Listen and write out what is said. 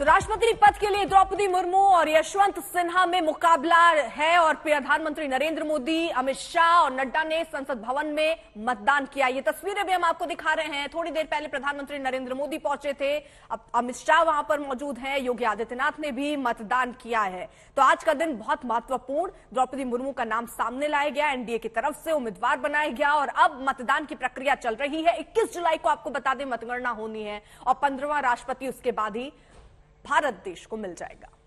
तो राष्ट्रपति पद के लिए द्रौपदी मुर्मू और यशवंत सिन्हा में मुकाबला है और प्रधानमंत्री नरेंद्र मोदी अमित शाह और नड्डा ने संसद भवन में मतदान किया ये तस्वीरें भी हम आपको दिखा रहे हैं थोड़ी देर पहले प्रधानमंत्री नरेंद्र मोदी पहुंचे थे अब अमित शाह वहां पर मौजूद हैं योगी आदित्यनाथ ने भी मतदान किया है तो आज का दिन बहुत महत्वपूर्ण द्रौपदी मुर्मू का नाम सामने लाया गया एनडीए की तरफ से उम्मीदवार बनाया गया और अब मतदान की प्रक्रिया चल रही है इक्कीस जुलाई को आपको बता दें मतगणना होनी है और पंद्रवा राष्ट्रपति उसके बाद ही भारत देश को मिल जाएगा